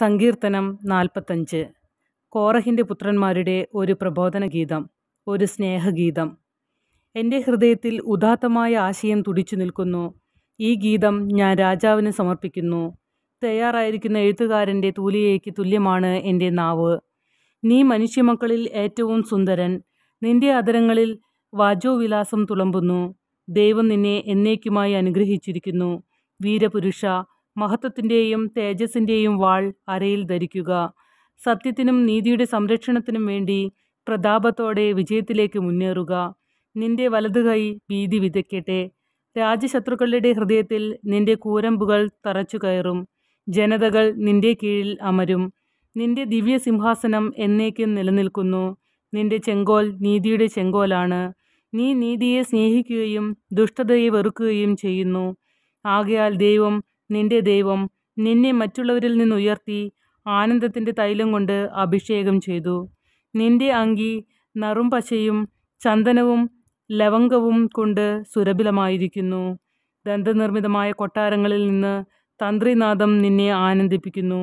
സങ്കീർത്തനം നാൽപ്പത്തഞ്ച് കോറഹിൻ്റെ പുത്രന്മാരുടെ ഒരു പ്രബോധന ഗീതം ഒരു സ്നേഹഗീതം എൻ്റെ ഹൃദയത്തിൽ ഉദാത്തമായ ആശയം തുടിച്ചു നിൽക്കുന്നു ഈ ഗീതം ഞാൻ രാജാവിന് സമർപ്പിക്കുന്നു തയ്യാറായിരിക്കുന്ന എഴുത്തുകാരൻ്റെ തൂലിയയ്ക്ക് തുല്യമാണ് എൻ്റെ നാവ് നീ മനുഷ്യമക്കളിൽ ഏറ്റവും സുന്ദരൻ നിന്റെ അതരങ്ങളിൽ വാജോവിലാസം തുളമ്പുന്നു ദൈവം നിന്നെ എന്നേക്കുമായി അനുഗ്രഹിച്ചിരിക്കുന്നു വീരപുരുഷ മഹത്വത്തിൻ്റെയും തേജസ്സിൻ്റെയും വാൾ അരയിൽ ധരിക്കുക സത്യത്തിനും നീതിയുടെ സംരക്ഷണത്തിനും വേണ്ടി പ്രതാപത്തോടെ വിജയത്തിലേക്ക് മുന്നേറുക നിന്റെ വലതുകൈ ഭീതി വിതയ്ക്കട്ടെ രാജ്യശത്രുക്കളുടെ ഹൃദയത്തിൽ നിന്റെ കൂരമ്പുകൾ തറച്ചു കയറും ജനതകൾ നിന്റെ കീഴിൽ അമരും നിന്റെ ദിവ്യ സിംഹാസനം എന്നേക്കും നിലനിൽക്കുന്നു നിന്റെ ചെങ്കോൽ നീതിയുടെ ചെങ്കോലാണ് നീ നീതിയെ സ്നേഹിക്കുകയും ദുഷ്ടതയെ വെറുക്കുകയും ചെയ്യുന്നു ആകയാൽ ദൈവം നിന്റെ ദൈവം നിന്നെ മറ്റുള്ളവരിൽ നിന്ന് ഉയർത്തി ആനന്ദത്തിൻ്റെ തൈലം കൊണ്ട് അഭിഷേകം ചെയ്തു നിന്റെ അങ്കി നറും പശയും ചന്ദനവും ലവംഗവും കൊണ്ട് സുരഭിലമായിരിക്കുന്നു ദന്തനിർമ്മിതമായ കൊട്ടാരങ്ങളിൽ നിന്ന് തന്ത്രിനാഥം നിന്നെ ആനന്ദിപ്പിക്കുന്നു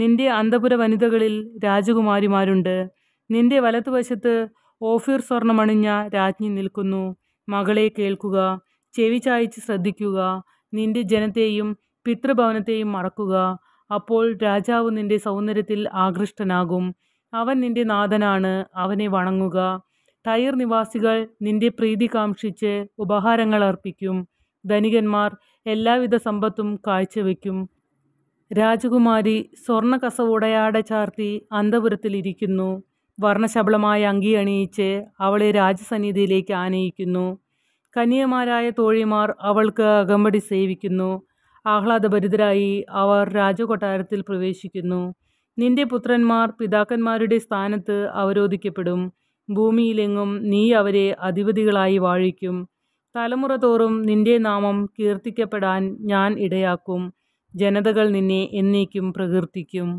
നിന്റെ അന്തപുര വനിതകളിൽ രാജകുമാരിമാരുണ്ട് നിന്റെ വലതുവശത്ത് ഓഫീർ സ്വർണമണിഞ്ഞ രാജ്ഞി നിൽക്കുന്നു മകളെ കേൾക്കുക ചെവി ചായച്ച് ശ്രദ്ധിക്കുക നിന്റെ ജനത്തെയും പിതൃഭവനത്തെയും മറക്കുക അപ്പോൾ രാജാവ് നിന്റെ സൗന്ദര്യത്തിൽ ആകൃഷ്ടനാകും അവൻ നിന്റെ നാഥനാണ് അവനെ വണങ്ങുക ടയർ നിവാസികൾ നിന്റെ പ്രീതി കാംക്ഷിച്ച് ഉപഹാരങ്ങൾ അർപ്പിക്കും ധനികന്മാർ എല്ലാവിധ സമ്പത്തും കാഴ്ചവെക്കും രാജകുമാരി സ്വർണ്ണ ചാർത്തി അന്തപുരത്തിൽ ഇരിക്കുന്നു വർണ്ണശബളമായ അങ്കി അണിയിച്ച് അവളെ രാജസന്നിധിയിലേക്ക് ആനയിക്കുന്നു കന്യമാരായ തോഴിമാർ അവൾക്ക് അകമ്പടി സേവിക്കുന്നു ആഹ്ലാദഭരിതരായി അവർ രാജകൊട്ടാരത്തിൽ പ്രവേശിക്കുന്നു നിന്റെ പുത്രന്മാർ പിതാക്കന്മാരുടെ സ്ഥാനത്ത് അവരോധിക്കപ്പെടും ഭൂമിയിലെങ്ങും നീ അവരെ അധിപതികളായി വാഴിക്കും തലമുറ തോറും നിന്റെ നാമം കീർത്തിക്കപ്പെടാൻ ഞാൻ ഇടയാക്കും ജനതകൾ നിന്നെ എന്നേക്കും പ്രകീർത്തിക്കും